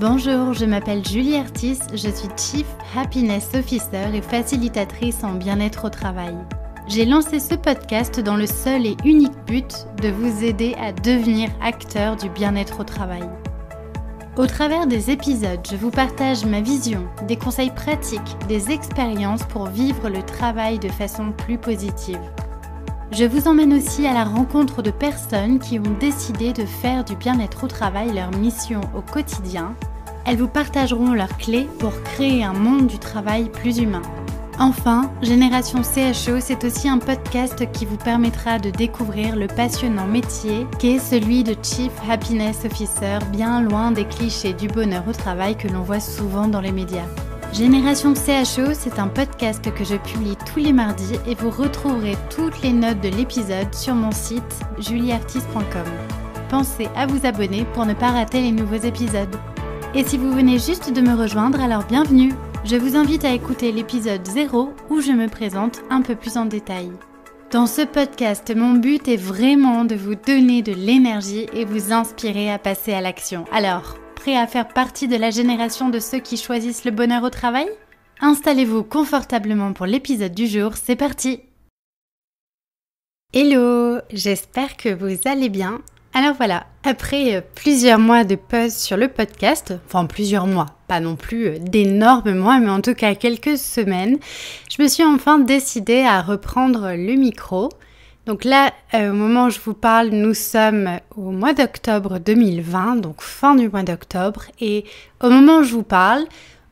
Bonjour, je m'appelle Julie Artis, je suis Chief Happiness Officer et facilitatrice en bien-être au travail. J'ai lancé ce podcast dans le seul et unique but de vous aider à devenir acteur du bien-être au travail. Au travers des épisodes, je vous partage ma vision, des conseils pratiques, des expériences pour vivre le travail de façon plus positive. Je vous emmène aussi à la rencontre de personnes qui ont décidé de faire du bien-être au travail leur mission au quotidien. Elles vous partageront leurs clés pour créer un monde du travail plus humain. Enfin, Génération CHO, e c'est aussi un podcast qui vous permettra de découvrir le passionnant métier qu'est celui de Chief Happiness Officer, bien loin des clichés du bonheur au travail que l'on voit souvent dans les médias. Génération CHO, e c'est un podcast que je publie tous les mardis et vous retrouverez toutes les notes de l'épisode sur mon site julieartiste.com. Pensez à vous abonner pour ne pas rater les nouveaux épisodes. Et si vous venez juste de me rejoindre, alors bienvenue Je vous invite à écouter l'épisode 0 où je me présente un peu plus en détail. Dans ce podcast, mon but est vraiment de vous donner de l'énergie et vous inspirer à passer à l'action. Alors, prêt à faire partie de la génération de ceux qui choisissent le bonheur au travail Installez-vous confortablement pour l'épisode du jour, c'est parti Hello, j'espère que vous allez bien. Alors voilà, après euh, plusieurs mois de pause sur le podcast, enfin plusieurs mois, pas non plus euh, d'énormes mois, mais en tout cas quelques semaines, je me suis enfin décidée à reprendre le micro. Donc là, euh, au moment où je vous parle, nous sommes au mois d'octobre 2020, donc fin du mois d'octobre, et au moment où je vous parle,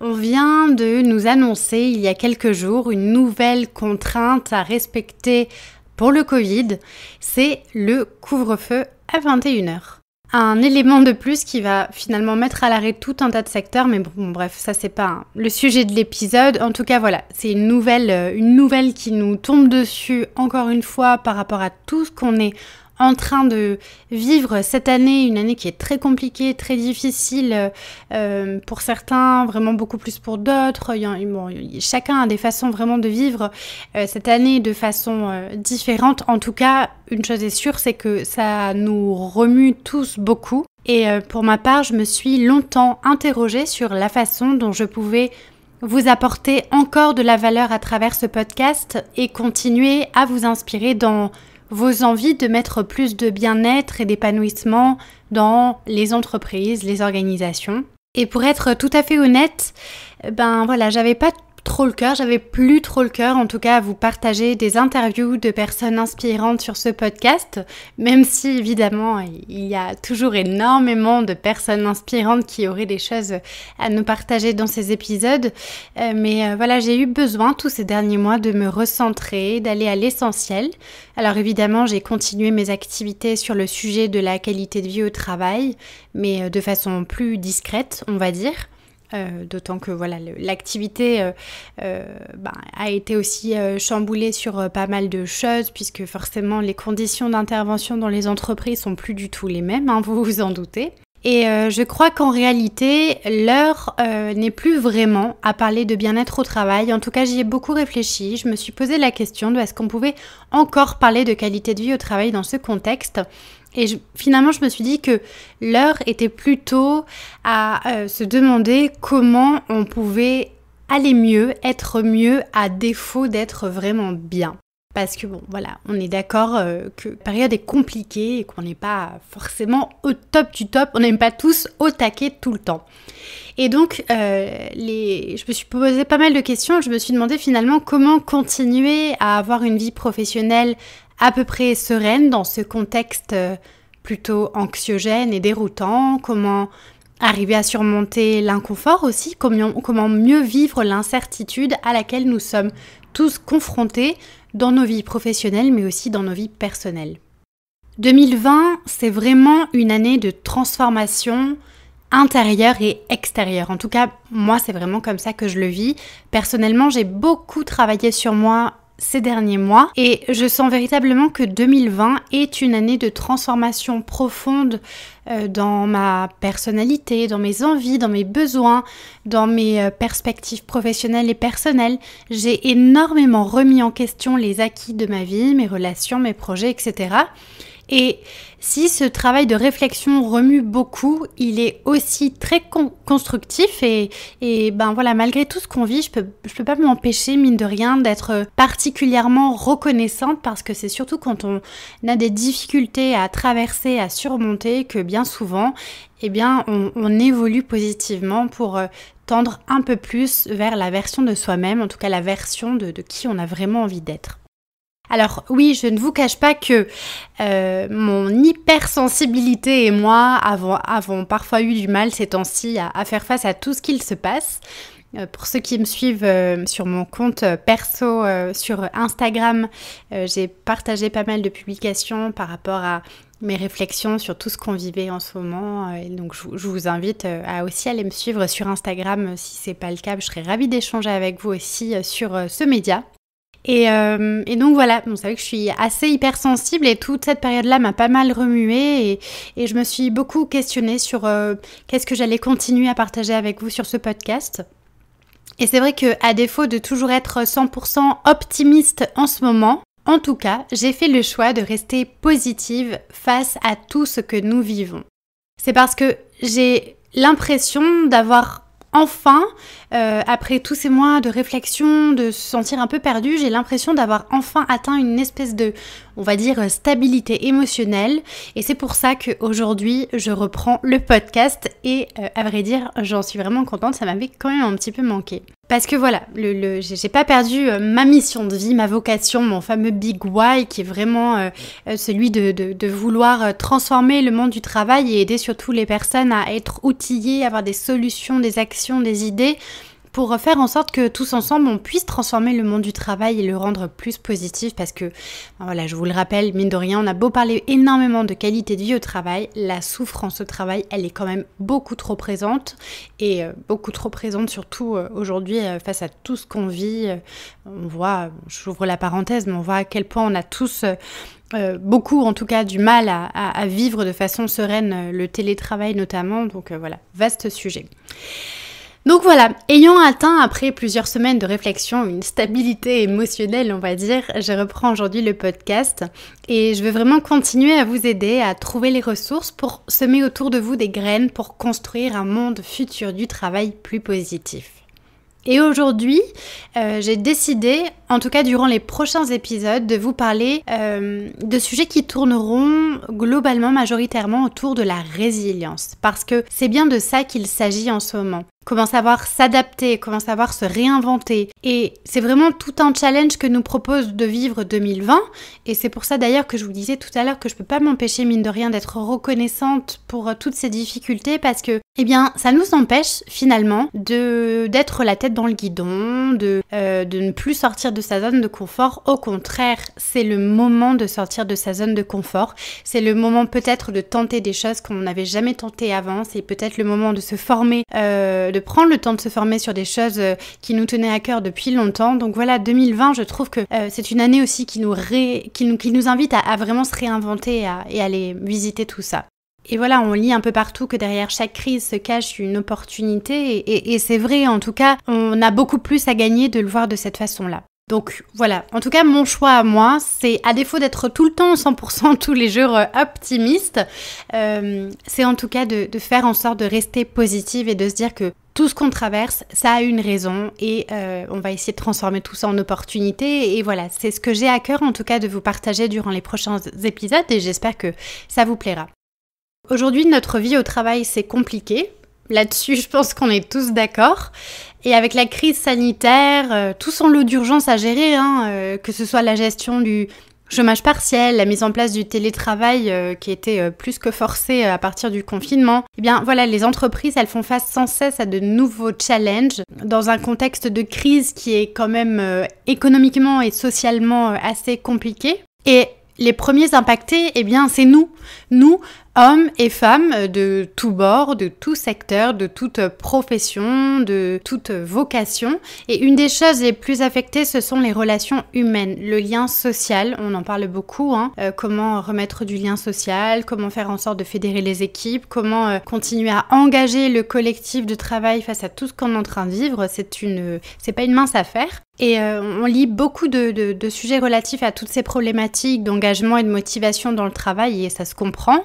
on vient de nous annoncer il y a quelques jours une nouvelle contrainte à respecter pour le Covid, c'est le couvre-feu à 21h un élément de plus qui va finalement mettre à l'arrêt tout un tas de secteurs, mais bon, bref, ça c'est pas le sujet de l'épisode. En tout cas, voilà, c'est une nouvelle, euh, une nouvelle qui nous tombe dessus encore une fois par rapport à tout ce qu'on est en train de vivre cette année, une année qui est très compliquée, très difficile euh, pour certains, vraiment beaucoup plus pour d'autres. chacun a des façons vraiment de vivre euh, cette année de façon euh, différente. En tout cas, une chose est sûre, c'est que ça nous remue tous beaucoup. Et pour ma part, je me suis longtemps interrogée sur la façon dont je pouvais vous apporter encore de la valeur à travers ce podcast et continuer à vous inspirer dans vos envies de mettre plus de bien-être et d'épanouissement dans les entreprises, les organisations. Et pour être tout à fait honnête, ben voilà, j'avais pas trop le cœur, j'avais plus trop le cœur en tout cas à vous partager des interviews de personnes inspirantes sur ce podcast, même si évidemment il y a toujours énormément de personnes inspirantes qui auraient des choses à nous partager dans ces épisodes. Euh, mais euh, voilà, j'ai eu besoin tous ces derniers mois de me recentrer, d'aller à l'essentiel. Alors évidemment, j'ai continué mes activités sur le sujet de la qualité de vie au travail, mais euh, de façon plus discrète, on va dire. Euh, d'autant que voilà, l'activité euh, euh, bah, a été aussi chamboulée sur pas mal de choses, puisque forcément les conditions d'intervention dans les entreprises sont plus du tout les mêmes, hein, vous vous en doutez. Et je crois qu'en réalité, l'heure n'est plus vraiment à parler de bien-être au travail. En tout cas, j'y ai beaucoup réfléchi. Je me suis posé la question de est-ce qu'on pouvait encore parler de qualité de vie au travail dans ce contexte. Et finalement, je me suis dit que l'heure était plutôt à euh, se demander comment on pouvait aller mieux, être mieux à défaut d'être vraiment bien. Parce que bon, voilà, on est d'accord euh, que la période est compliquée et qu'on n'est pas forcément au top du top, on n'aime pas tous au taquet tout le temps. Et donc, euh, je me suis posé pas mal de questions. Je me suis demandé finalement comment continuer à avoir une vie professionnelle à peu près sereine dans ce contexte euh, plutôt anxiogène et déroutant, comment arriver à surmonter l'inconfort aussi, comment, mieux vivre l'incertitude à laquelle nous sommes tous confrontés dans nos vies professionnelles mais aussi dans nos vies personnelles. 2020, c'est vraiment une année de transformation intérieure et extérieure. En tout cas, moi, c'est vraiment comme ça que je le vis. Personnellement, j'ai beaucoup travaillé sur moi ces derniers mois et je sens véritablement que 2020 est une année de transformation profonde euh, dans ma personnalité, dans mes envies, dans mes besoins, dans mes euh, perspectives professionnelles et personnelles. J'ai énormément remis en question les acquis de ma vie, mes relations, mes projets, etc. Et si ce travail de réflexion remue beaucoup, il est aussi très constructif et, et, ben voilà, malgré tout ce qu'on vit, je peux, je peux pas m'empêcher, mine de rien, d'être particulièrement reconnaissante parce que c'est surtout quand on a des difficultés à traverser, à surmonter, que bien souvent, eh bien, on, évolue positivement pour euh, tendre un peu plus vers la version de soi-même, en tout cas la version de qui on a vraiment envie d'être. Alors oui, je ne vous cache pas que euh, mon hypersensibilité et moi avons, parfois eu du mal ces temps-ci à, faire face à tout ce qu'il se passe. Euh, pour ceux qui me suivent euh, sur mon compte perso sur Instagram, j'ai partagé pas mal de publications par rapport à mes réflexions sur tout ce qu'on vivait en ce moment. Et donc je, je, vous invite à aussi aller me suivre sur Instagram si c'est pas le cas. Je serais ravie d'échanger avec vous aussi sur ce média. Euh, et, donc voilà, bon, c'est que je suis assez hypersensible et toute cette période-là m'a pas mal remuée et, je me suis beaucoup questionnée sur euh, qu'est-ce que j'allais continuer à partager avec vous sur ce podcast. Et c'est vrai que à défaut de toujours être 100% optimiste en ce moment, en tout cas, j'ai fait le choix de rester positive face à tout ce que nous vivons. C'est parce que j'ai l'impression d'avoir enfin, euh, après tous ces mois de réflexion, de se sentir un peu perdu, j'ai l'impression d'avoir enfin atteint une espèce de, on va dire, stabilité émotionnelle. Et c'est pour ça qu'aujourd'hui, je reprends le podcast. Et euh, à vrai dire, j'en suis vraiment contente, ça m'avait quand même un petit peu manqué. Parce que voilà, le, j'ai pas perdu euh, ma mission de vie, ma vocation, mon fameux big why qui est vraiment euh, euh, celui de, de, vouloir transformer le monde du travail et aider surtout les personnes à être outillées, avoir des solutions, des actions, des idées pour faire en sorte que tous ensemble, on puisse transformer le monde du travail et le rendre plus positif parce que, ben voilà, je vous le rappelle, mine de rien, on a beau parler énormément de qualité de vie au travail, la souffrance au travail, elle est quand même beaucoup trop présente et euh, beaucoup trop présente surtout euh, aujourd'hui euh, face à tout ce qu'on vit. On voit, j'ouvre la parenthèse, mais on voit à quel point on a tous... beaucoup en tout cas du mal à, vivre de façon sereine le télétravail notamment, donc voilà, vaste sujet. Donc voilà, ayant atteint après plusieurs semaines de réflexion une stabilité émotionnelle, on va dire, je reprends aujourd'hui le podcast et je veux vraiment continuer à vous aider à trouver les ressources pour semer autour de vous des graines pour construire un monde futur du travail plus positif. Et aujourd'hui, euh, j'ai décidé, en tout cas durant les prochains épisodes, de vous parler euh, de sujets qui tourneront globalement majoritairement autour de la résilience, parce que c'est bien de ça qu'il s'agit en ce moment comment savoir s'adapter, comment savoir se réinventer. Et c'est vraiment tout un challenge que nous propose de vivre 2020. Et c'est pour ça d'ailleurs que je vous disais tout à l'heure que je ne peux pas m'empêcher, mine de rien, d'être reconnaissante pour euh, toutes ces difficultés parce que, eh bien, ça nous empêche finalement de d'être la tête dans le guidon, de, euh, de ne plus sortir de sa zone de confort. Au contraire, c'est le moment de sortir de sa zone de confort. C'est le moment peut-être de tenter des choses qu'on n'avait jamais tenté avant. C'est peut-être le moment de se former. Euh, de prendre le temps de se former sur des choses euh, qui nous tenaient à cœur depuis longtemps. Donc voilà, 2020, je trouve que euh, c'est une année aussi qui nous, qui nous, invite à, vraiment se réinventer et à, aller visiter tout ça. Et voilà, on lit un peu partout que derrière chaque crise se cache une opportunité, et, c'est vrai, en tout cas, on a beaucoup plus à gagner de le voir de cette façon-là. Donc voilà, en tout cas mon choix à moi, c'est à défaut d'être tout le temps 100% tous les jours euh, optimiste, c'est en tout cas de, de, faire en sorte de rester positive et de se dire que tout ce qu'on traverse, ça a une raison et euh, on va essayer de transformer tout ça en opportunité. Et voilà, c'est ce que j'ai à cœur en tout cas de vous partager durant les prochains épisodes et j'espère que ça vous plaira. Aujourd'hui, notre vie au travail, c'est compliqué. Là-dessus, je pense qu'on est tous d'accord. Et avec la crise sanitaire, tout son lot d'urgence à gérer, hein, euh, que ce soit la gestion du, chômage partiel, la mise en place du télétravail euh, qui était euh, plus que forcé euh, à partir du confinement, eh bien voilà, les entreprises, elles font face sans cesse à de nouveaux challenges dans un contexte de crise qui est quand même économiquement et socialement assez compliqué. Et les premiers impactés, eh bien, c'est nous. Nous, hommes et femmes de tout bords, de tout secteur, de toute profession, de toute vocation. Et une des choses les plus affectées, ce sont les relations humaines, le lien social. On en parle beaucoup. Hein. Euh, comment remettre du lien social, comment faire en sorte de fédérer les équipes, comment euh, continuer à engager le collectif de travail face à tout ce qu'on est en train de vivre. C'est une, c'est pas une mince affaire. Et euh, on lit beaucoup de, de, de sujets relatifs à toutes ces problématiques d'engagement et de motivation dans le travail et ça se comprend.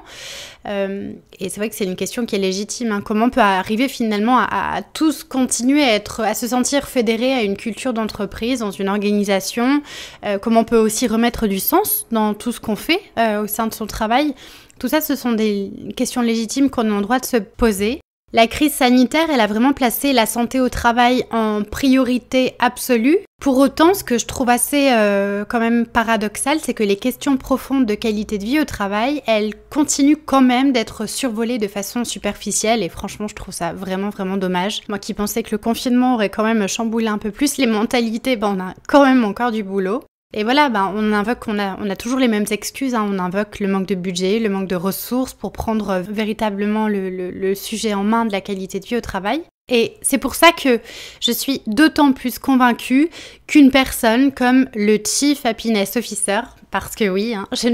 Euh, et c'est vrai que c'est une question qui est légitime. Hein. Comment on peut arriver finalement à, tous continuer à, être, à se sentir fédérés à une culture d'entreprise, dans une organisation euh, Comment on peut aussi remettre du sens dans tout ce qu'on fait euh, au sein de son travail tout ça, ce sont des questions légitimes qu'on a le droit de se poser. La crise sanitaire, elle a vraiment placé la santé au travail en priorité absolue. Pour autant, ce que je trouve assez euh, quand même paradoxal, c'est que les questions profondes de qualité de vie au travail, elles continuent quand même d'être survolées de façon superficielle et franchement, je trouve ça vraiment vraiment dommage. Moi qui pensais que le confinement aurait quand même chamboulé un peu plus les mentalités, ben on a quand même encore du boulot. Et voilà, ben, on invoque, on a, on a toujours les mêmes excuses, hein. on invoque le manque de budget, le manque de ressources pour prendre euh, véritablement le, le sujet en main de la qualité de vie au travail. Et c'est pour ça que je suis d'autant plus convaincue qu'une personne comme le Chief Happiness Officer, parce que oui, hein. je,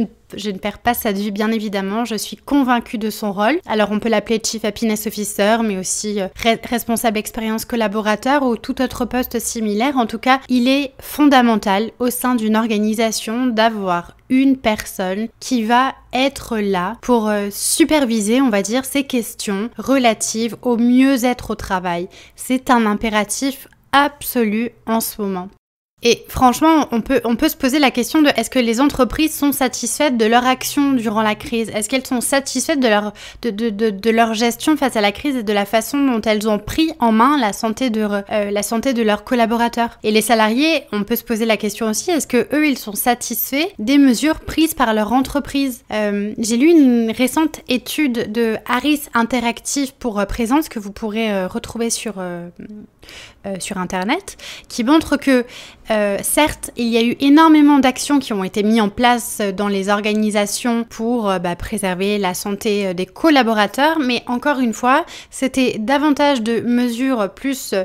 ne, perds pas sa vue, bien évidemment. Je suis convaincue de son rôle. Alors, on peut l'appeler Chief Happiness Officer, mais aussi euh, responsable expérience collaborateur ou tout autre poste similaire. En tout cas, il est fondamental au sein d'une organisation d'avoir une personne qui va être là pour euh, superviser, on va dire, ces questions relatives au mieux-être au travail. C'est un impératif absolu en ce moment. Et franchement, on peut, on peut se poser la question de est-ce que les entreprises sont satisfaites de leur action durant la crise Est-ce qu'elles sont satisfaites de leur, de, leur gestion face à la crise et de la façon dont elles ont pris en main la santé de, euh, la santé de leurs collaborateurs Et les salariés, on peut se poser la question aussi est-ce que eux, ils sont satisfaits des mesures prises par leur entreprise euh, J'ai lu une récente étude de Harris Interactive pour euh, Présence que vous pourrez retrouver sur, euh, sur Internet, qui montre que, euh, certes, il y a eu énormément d'actions qui ont été mises en place euh, dans les organisations pour bah, préserver la santé des collaborateurs, mais encore une fois, c'était davantage de mesures plus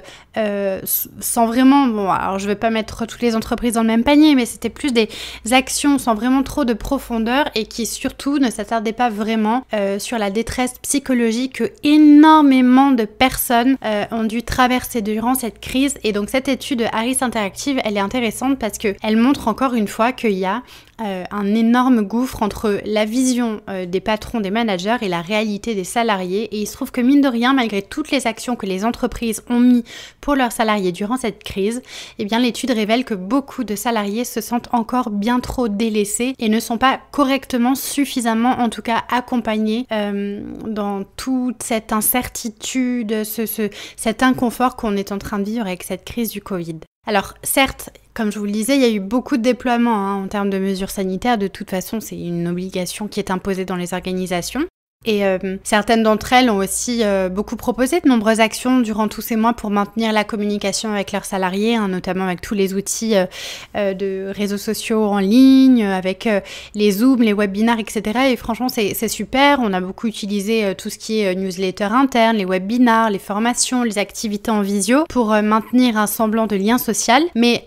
sans vraiment, bon, alors je ne vais pas mettre toutes les entreprises dans le même panier, mais c'était plus des actions sans vraiment trop de profondeur et qui surtout ne s'attardaient pas vraiment sur la détresse psychologique que énormément de personnes ont dû traverser durant cette crise. Et donc cette étude Harris Interactive, elle est intéressante parce qu'elle montre encore une fois qu'il y a euh, un énorme gouffre entre la vision euh, des patrons, des managers et la réalité des salariés. Et il se trouve que mine de rien, malgré toutes les actions que les entreprises ont mis pour leurs salariés durant cette crise, eh bien l'étude révèle que beaucoup de salariés se sentent encore bien trop délaissés et ne sont pas correctement, suffisamment en tout cas accompagnés euh, dans toute cette incertitude, cet inconfort qu'on est en train de vivre avec cette crise du Covid. Alors certes, comme je vous le disais, il y a eu beaucoup de déploiements hein, en termes de mesures sanitaires. De toute façon, c'est une obligation qui est imposée dans les organisations. Et euh, certaines d'entre elles ont aussi euh, beaucoup proposé de nombreuses actions durant tous ces mois pour maintenir la communication avec leurs salariés, hein, notamment avec tous les outils euh, de réseaux sociaux en ligne, avec les Zooms, les webinars, etc. Et franchement, c'est super. On a beaucoup utilisé tout ce qui est newsletter interne, les webinars, les formations, les activités en visio pour maintenir un semblant de lien social. Mais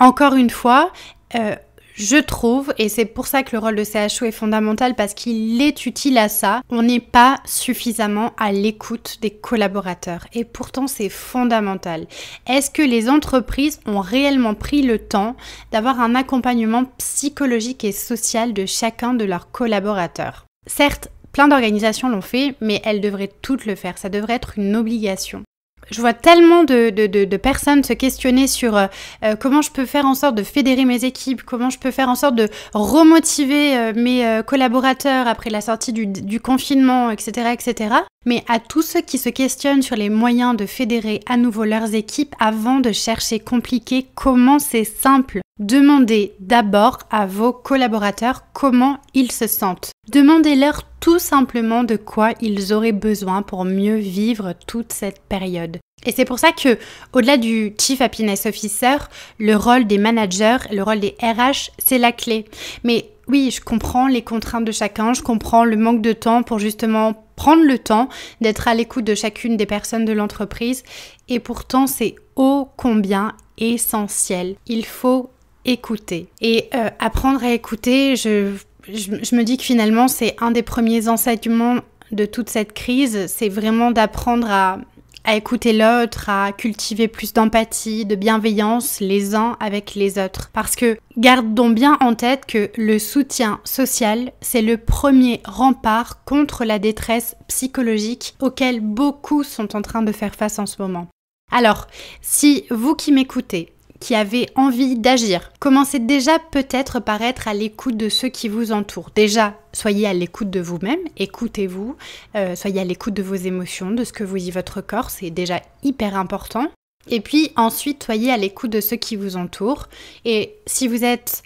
encore une fois, euh, je trouve, et c'est pour ça que le rôle de CHO est fondamental parce qu'il est utile à ça, on n'est pas suffisamment à l'écoute des collaborateurs. Et pourtant, c'est fondamental. Est-ce que les entreprises ont réellement pris le temps d'avoir un accompagnement psychologique et social de chacun de leurs collaborateurs Certes, Plein d'organisations l'ont fait, mais elles devraient toutes le faire. Ça devrait être une obligation je vois tellement de, personnes se questionner sur euh, euh, comment je peux faire en sorte de fédérer mes équipes, comment je peux faire en sorte de remotiver euh, mes collaborateurs après la sortie du, du, confinement, etc., etc. Mais à tous ceux qui se questionnent sur les moyens de fédérer à nouveau leurs équipes avant de chercher compliqué, comment c'est simple Demandez d'abord à vos collaborateurs comment ils se sentent. Demandez-leur tout simplement de quoi ils auraient besoin pour mieux vivre toute cette période. Et c'est pour ça que, au-delà du Chief Happiness Officer, le rôle des managers, le rôle des RH, c'est la clé. Mais oui, je comprends les contraintes de chacun, je comprends le manque de temps pour justement prendre le temps d'être à l'écoute de chacune des personnes de l'entreprise. Et pourtant, c'est ô combien essentiel. Il faut écouter. Et euh, apprendre à écouter, je je, me dis que finalement, c'est un des premiers enseignements de toute cette crise, c'est vraiment d'apprendre à, à écouter l'autre, à cultiver plus d'empathie, de bienveillance les uns avec les autres. Parce que gardons bien en tête que le soutien social, c'est le premier rempart contre la détresse psychologique auquel beaucoup sont en train de faire face en ce moment. Alors, si vous qui m'écoutez, qui avez envie d'agir. Commencez déjà peut-être par être à l'écoute de ceux qui vous entourent. Déjà, soyez à l'écoute de vous-même, écoutez-vous, euh, soyez à l'écoute de vos émotions, de ce que vous dit votre corps, c'est déjà hyper important. Et puis ensuite, soyez à l'écoute de ceux qui vous entourent. Et si vous êtes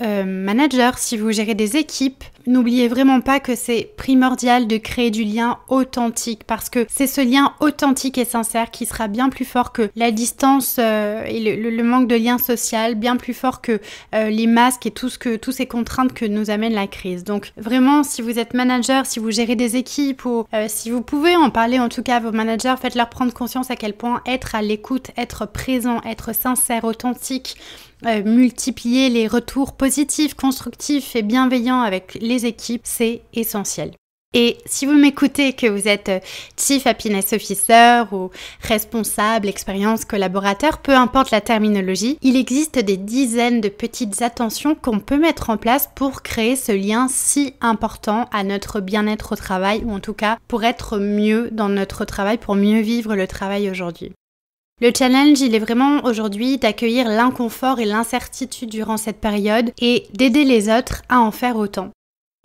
euh, manager, si vous gérez des équipes, N'oubliez vraiment pas que c'est primordial de créer du lien authentique parce que c'est ce lien authentique et sincère qui sera bien plus fort que la distance euh, et le, manque de lien social, bien plus fort que euh, les masques et tout ce que, toutes ces contraintes que nous amène la crise. Donc vraiment, si vous êtes manager, si vous gérez des équipes ou euh, si vous pouvez en parler en tout cas à vos managers, faites-leur prendre conscience à quel point être à l'écoute, être présent, être sincère, authentique, euh, multiplier les retours positifs, constructifs et bienveillants avec les équipes, c'est essentiel. Et si vous m'écoutez, que vous êtes euh, Chief Happiness Officer ou responsable, expérience, collaborateur, peu importe la terminologie, il existe des dizaines de petites attentions qu'on peut mettre en place pour créer ce lien si important à notre bien-être au travail, ou en tout cas pour être mieux dans notre travail, pour mieux vivre le travail aujourd'hui. Le challenge, il est vraiment aujourd'hui d'accueillir l'inconfort et l'incertitude durant cette période et d'aider les autres à en faire autant.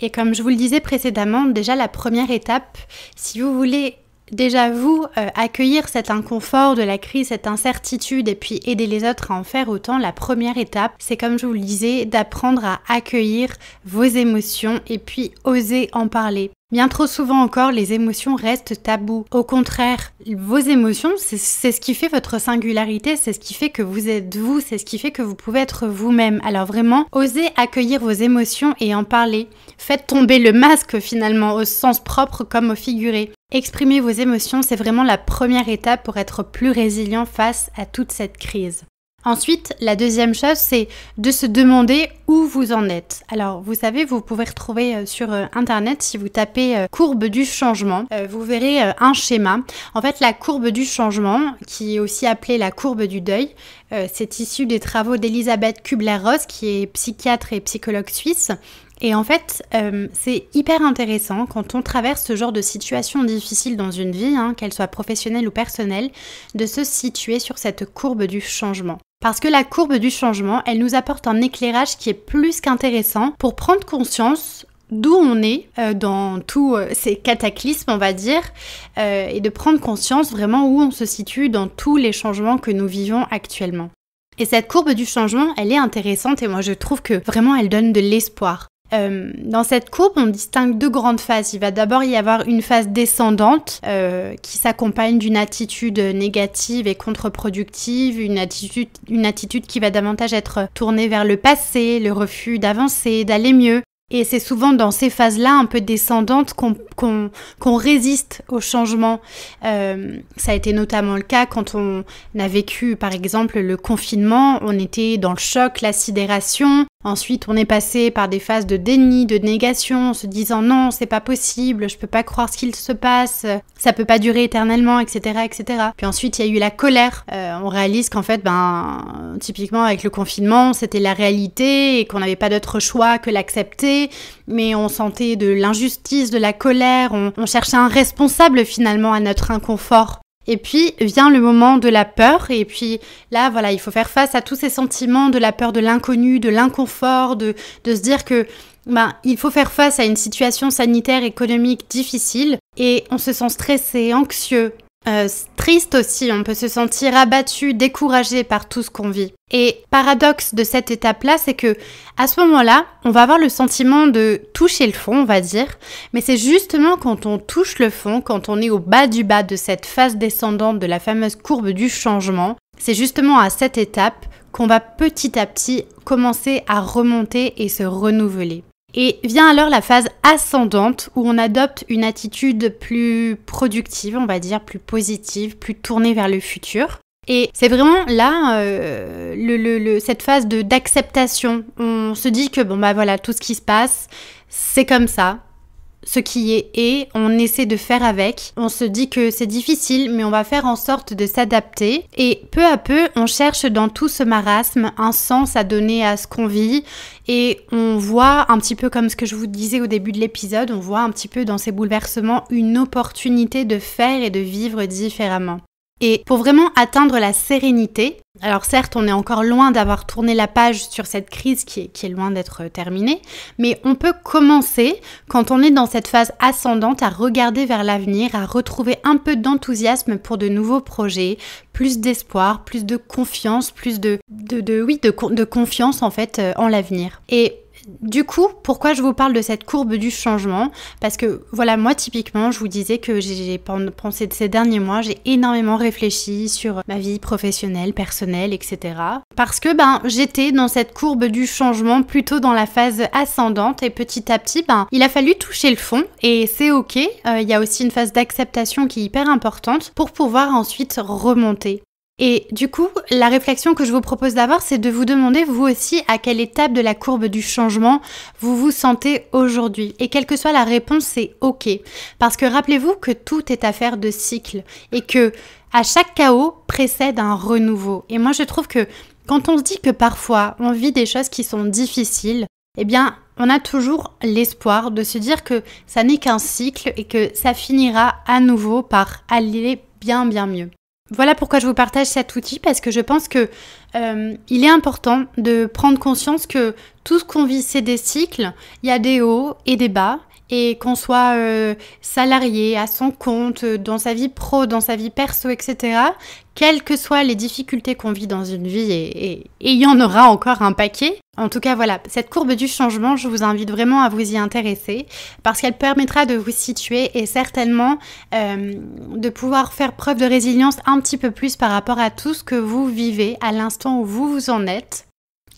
Et comme je vous le disais précédemment, déjà la première étape, si vous voulez déjà vous euh, accueillir cet inconfort de la crise, cette incertitude et puis aider les autres à en faire autant, la première étape, c'est comme je vous le disais, d'apprendre à accueillir vos émotions et puis oser en parler. Bien trop souvent encore, les émotions restent taboues. Au contraire, vos émotions, c'est ce qui fait votre singularité, c'est ce qui fait que vous êtes vous, c'est ce qui fait que vous pouvez être vous-même. Alors vraiment, osez accueillir vos émotions et en parler. Faites tomber le masque finalement, au sens propre comme au figuré. Exprimer vos émotions, c'est vraiment la première étape pour être plus résilient face à toute cette crise. Ensuite, la deuxième chose, c'est de se demander où vous en êtes. Alors, vous savez, vous pouvez retrouver euh, sur euh, Internet, si vous tapez euh, courbe du changement, vous verrez un schéma. En fait, la courbe du changement, qui est aussi appelée la courbe du deuil, c'est issue des travaux d'Elisabeth Kubler-Ross, qui est psychiatre et psychologue suisse, et en fait, euh, c'est hyper intéressant quand on traverse ce genre de situation difficile dans une vie, hein, qu'elle soit professionnelle ou personnelle, de se situer sur cette courbe du changement. Parce que la courbe du changement, elle nous apporte un éclairage qui est plus qu'intéressant pour prendre conscience d'où on est euh, dans tous euh, ces cataclysmes, on va dire, et de prendre conscience vraiment où on se situe dans tous les changements que nous vivons actuellement. Et cette courbe du changement, elle est intéressante et moi je trouve que vraiment elle donne de l'espoir. Euh, dans cette courbe, on distingue deux grandes phases. Il va d'abord y avoir une phase descendante euh, qui s'accompagne d'une attitude négative et contre-productive, une attitude, une attitude qui va davantage être tournée vers le passé, le refus d'avancer, d'aller mieux. Et c'est souvent dans ces phases-là un peu descendantes qu'on résiste au changement. Euh, ça a été notamment le cas quand on a vécu par exemple le confinement, on était dans le choc, la sidération, Ensuite, on est passé par des phases de déni, de négation, en se disant non, c'est pas possible, je peux pas croire ce qu'il se passe, ça peut pas durer éternellement, etc., etc. Puis ensuite, il y a eu la colère. Euh, on réalise qu'en fait, ben, typiquement avec le confinement, c'était la réalité et qu'on n'avait pas d'autre choix que l'accepter. Mais on sentait de l'injustice, de la colère. on cherchait un responsable finalement à notre inconfort. Et puis vient le moment de la peur. Et puis là, voilà, il faut faire face à tous ces sentiments de la peur de l'inconnu, de l'inconfort, de, se dire que ben, il faut faire face à une situation sanitaire, économique difficile. Et on se sent stressé, anxieux, euh, triste aussi, on peut se sentir abattu, découragé par tout ce qu'on vit. Et paradoxe de cette étape-là, c'est que à ce moment-là, on va avoir le sentiment de toucher le fond, on va dire, mais c'est justement quand on touche le fond, quand on est au bas du bas de cette phase descendante de la fameuse courbe du changement, c'est justement à cette étape qu'on va petit à petit commencer à remonter et se renouveler. Et vient alors la phase ascendante où on adopte une attitude plus productive, on va dire, plus positive, plus tournée vers le futur. Et c'est vraiment là euh, cette phase d'acceptation. On se dit que bon bah voilà, tout ce qui se passe, c'est comme ça, ce qui est et, on essaie de faire avec, on se dit que c'est difficile mais on va faire en sorte de s'adapter et peu à peu on cherche dans tout ce marasme un sens à donner à ce qu'on vit et on voit un petit peu comme ce que je vous disais au début de l'épisode, on voit un petit peu dans ces bouleversements une opportunité de faire et de vivre différemment. Et pour vraiment atteindre la sérénité, alors certes on est encore loin d'avoir tourné la page sur cette crise qui est, loin d'être terminée, mais on peut commencer quand on est dans cette phase ascendante à regarder vers l'avenir, à retrouver un peu d'enthousiasme pour de nouveaux projets, plus d'espoir, plus de confiance, plus de, de, oui, de, de confiance en fait euh, en l'avenir. Et du coup, pourquoi je vous parle de cette courbe du changement Parce que voilà, moi typiquement, je vous disais que j'ai pensé ces derniers mois, j'ai énormément réfléchi sur ma vie professionnelle, personnelle, etc. Parce que ben j'étais dans cette courbe du changement plutôt dans la phase ascendante et petit à petit, ben il a fallu toucher le fond et c'est ok. Euh, il y a aussi une phase d'acceptation qui est hyper importante pour pouvoir ensuite remonter. Et du coup, la réflexion que je vous propose d'avoir, c'est de vous demander vous aussi à quelle étape de la courbe du changement vous vous sentez aujourd'hui. Et quelle que soit la réponse, c'est OK. Parce que rappelez-vous que tout est affaire de cycle et que à chaque chaos précède un renouveau. Et moi, je trouve que quand on se dit que parfois on vit des choses qui sont difficiles, eh bien, on a toujours l'espoir de se dire que ça n'est qu'un cycle et que ça finira à nouveau par aller bien, bien mieux. Voilà pourquoi je vous partage cet outil, parce que je pense que euh, il est important de prendre conscience que tout ce qu'on vit, c'est des cycles. Il y a des hauts et des bas et qu'on soit euh, salarié, à son compte, euh, dans sa vie pro, dans sa vie perso, etc., quelles que soient les difficultés qu'on vit dans une vie, et il y en aura encore un paquet, en tout cas voilà, cette courbe du changement, je vous invite vraiment à vous y intéresser, parce qu'elle permettra de vous situer et certainement euh, de pouvoir faire preuve de résilience un petit peu plus par rapport à tout ce que vous vivez à l'instant où vous vous en êtes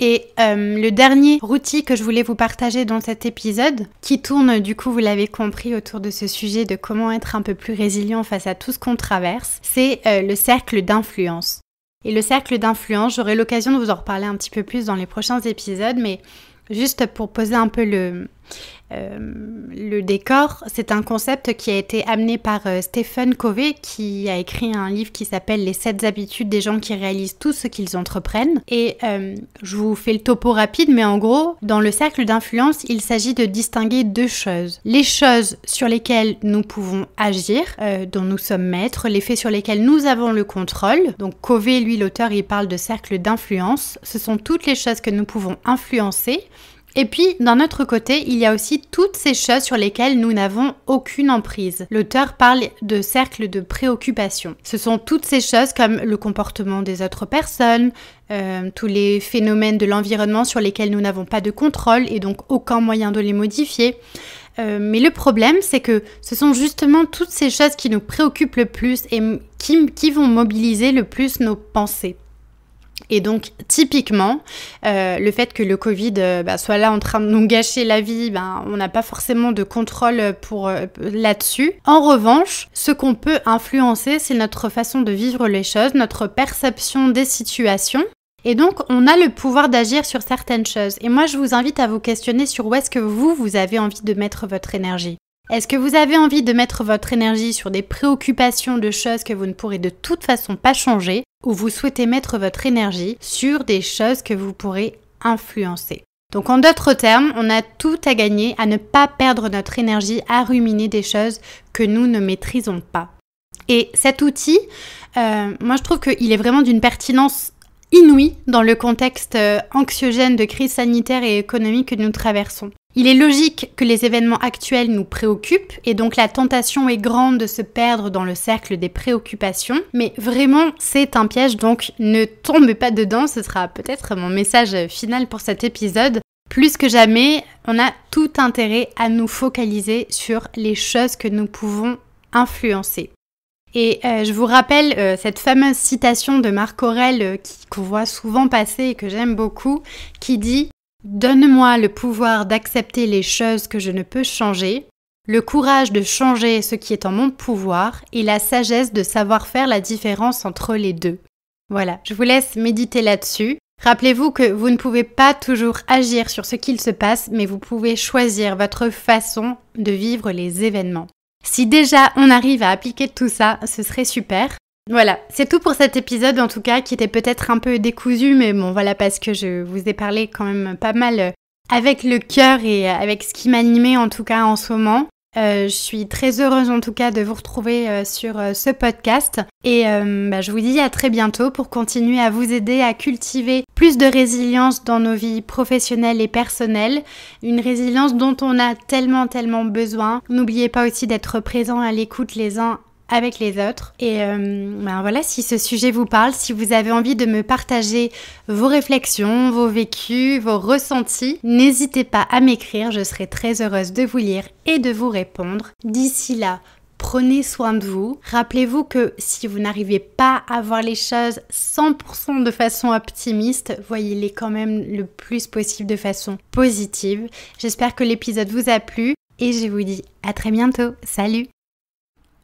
et euh, le dernier outil que je voulais vous partager dans cet épisode, qui tourne du coup, vous l'avez compris, autour de ce sujet de comment être un peu plus résilient face à tout ce qu'on traverse, c'est euh, le cercle d'influence. Et le cercle d'influence, j'aurai l'occasion de vous en reparler un petit peu plus dans les prochains épisodes, mais juste pour poser un peu le, euh, le décor, c'est un concept qui a été amené par euh, Stephen Covey, qui a écrit un livre qui s'appelle Les 7 habitudes des gens qui réalisent tout ce qu'ils entreprennent. Et euh, je vous fais le topo rapide, mais en gros, dans le cercle d'influence, il s'agit de distinguer deux choses. Les choses sur lesquelles nous pouvons agir, dont nous sommes maîtres, les faits sur lesquels nous avons le contrôle. Donc Covey, lui, l'auteur, il parle de cercle d'influence. Ce sont toutes les choses que nous pouvons influencer et puis, d'un autre côté, il y a aussi toutes ces choses sur lesquelles nous n'avons aucune emprise. L'auteur parle de cercle de préoccupation. Ce sont toutes ces choses comme le comportement des autres personnes, euh, tous les phénomènes de l'environnement sur lesquels nous n'avons pas de contrôle et donc aucun moyen de les modifier. Euh, mais le problème, c'est que ce sont justement toutes ces choses qui nous préoccupent le plus et qui vont mobiliser le plus nos pensées. Et donc typiquement, euh, le fait que le Covid euh, bah, soit là en train de nous gâcher la vie, bah, on n'a pas forcément de contrôle pour euh, là-dessus. En revanche, ce qu'on peut influencer, c'est notre façon de vivre les choses, notre perception des situations. Et donc, on a le pouvoir d'agir sur certaines choses. Et moi, je vous invite à vous questionner sur où est-ce que vous, vous avez envie de mettre votre énergie. Est-ce que vous avez envie de mettre votre énergie sur des préoccupations de choses que vous ne pourrez de toute façon pas changer où vous souhaitez mettre votre énergie sur des choses que vous pourrez influencer. Donc en d'autres termes, on a tout à gagner à ne pas perdre notre énergie à ruminer des choses que nous ne maîtrisons pas. Et cet outil, euh, moi je trouve qu'il est vraiment d'une pertinence inouïe dans le contexte euh, anxiogène de crise sanitaire et économique que nous traversons. Il est logique que les événements actuels nous préoccupent et donc la tentation est grande de se perdre dans le cercle des préoccupations, mais vraiment c'est un piège donc ne tombe pas dedans, ce sera peut-être mon message final pour cet épisode. Plus que jamais, on a tout intérêt à nous focaliser sur les choses que nous pouvons influencer. Et euh, je vous rappelle euh, cette fameuse citation de Marc Aurèle euh, qu'on voit souvent passer et que j'aime beaucoup, qui dit Donne-moi le pouvoir d'accepter les choses que je ne peux changer, le courage de changer ce qui est en mon pouvoir et la sagesse de savoir faire la différence entre les deux. Voilà, je vous laisse méditer là-dessus. Rappelez-vous que vous ne pouvez pas toujours agir sur ce qu'il se passe, mais vous pouvez choisir votre façon de vivre les événements. Si déjà on arrive à appliquer tout ça, ce serait super. Voilà, c'est tout pour cet épisode en tout cas qui était peut-être un peu décousu, mais bon voilà parce que je vous ai parlé quand même pas mal euh, avec le cœur et euh, avec ce qui m'animait en tout cas en ce moment. Euh, je suis très heureuse en tout cas de vous retrouver sur ce podcast et bah, je vous dis à très bientôt pour continuer à vous aider à cultiver plus de résilience dans nos vies professionnelles et personnelles, une résilience dont on a tellement tellement besoin. N'oubliez pas aussi d'être présent à l'écoute les uns avec les autres. Et euh, ben voilà, si ce sujet vous parle, si vous avez envie de me partager vos réflexions, vos vécus, vos ressentis, n'hésitez pas à m'écrire, je serai très heureuse de vous lire et de vous répondre. D'ici là, prenez soin de vous. Rappelez-vous que si vous n'arrivez pas à voir les choses 100% de façon optimiste, voyez-les quand même le plus possible de façon positive. J'espère que l'épisode vous a plu et je vous dis à très bientôt. Salut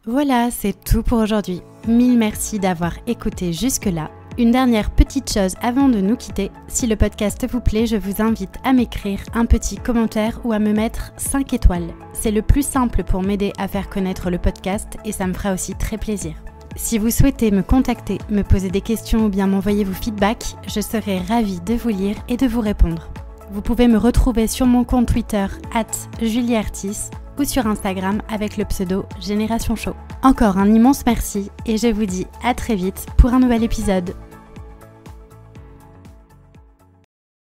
voilà, c'est tout pour aujourd'hui. Mille merci d'avoir écouté jusque-là. Une dernière petite chose avant de nous quitter. Si le podcast vous plaît, je vous invite à m'écrire un petit commentaire ou à me mettre 5 étoiles. C'est le plus simple pour m'aider à faire connaître le podcast et ça me fera aussi très plaisir. Si vous souhaitez me contacter, me poser des questions ou bien m'envoyer vos feedbacks, je serai ravie de vous lire et de vous répondre. Vous pouvez me retrouver sur mon compte Twitter, at julieartis ou sur Instagram avec le pseudo Génération Show. Encore un immense merci et je vous dis à très vite pour un nouvel épisode.